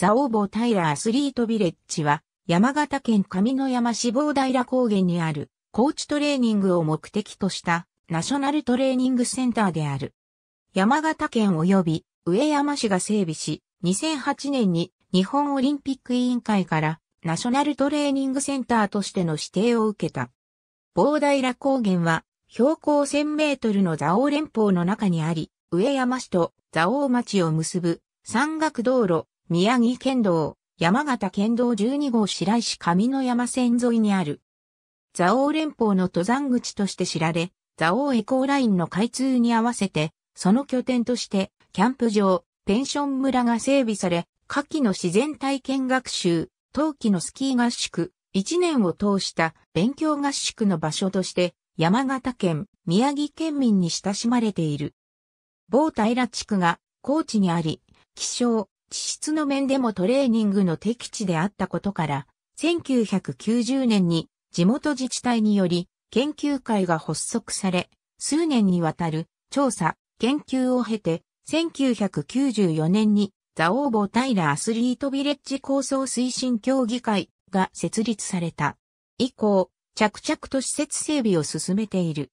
ザオーボー平アスリートビレッジは、山形県上野山志望平高原にある、高地トレーニングを目的とした、ナショナルトレーニングセンターである。山形県及び、上山市が整備し、2008年に日本オリンピック委員会から、ナショナルトレーニングセンターとしての指定を受けた。棒平高原は、標高1000メートルの蔵王連峰の中にあり、上山市と蔵王町を結ぶ山岳道路宮城県道、山形県道12号白石上の山線沿いにある。蔵王連峰の登山口として知られ、蔵王エコーラインの開通に合わせて、その拠点として、キャンプ場、ペンション村が整備され、夏季の自然体験学習、冬季のスキー合宿、一年を通した勉強合宿の場所として、山形県、宮城県民に親しまれている。某平地区が高知にあり、気象、地質の面でもトレーニングの適地であったことから、1990年に地元自治体により研究会が発足され、数年にわたる調査、研究を経て、1994年にザオーボタイラアスリートビレッジ構想推進協議会が設立された。以降、着々と施設整備を進めている。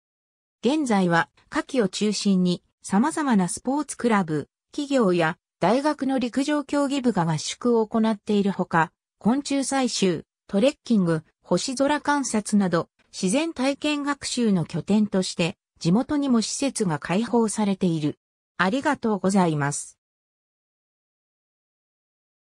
現在は、夏季を中心に様々なスポーツクラブ、企業や大学の陸上競技部が合宿を行っているほか、昆虫採集、トレッキング、星空観察など、自然体験学習の拠点として、地元にも施設が開放されている。ありがとうございます。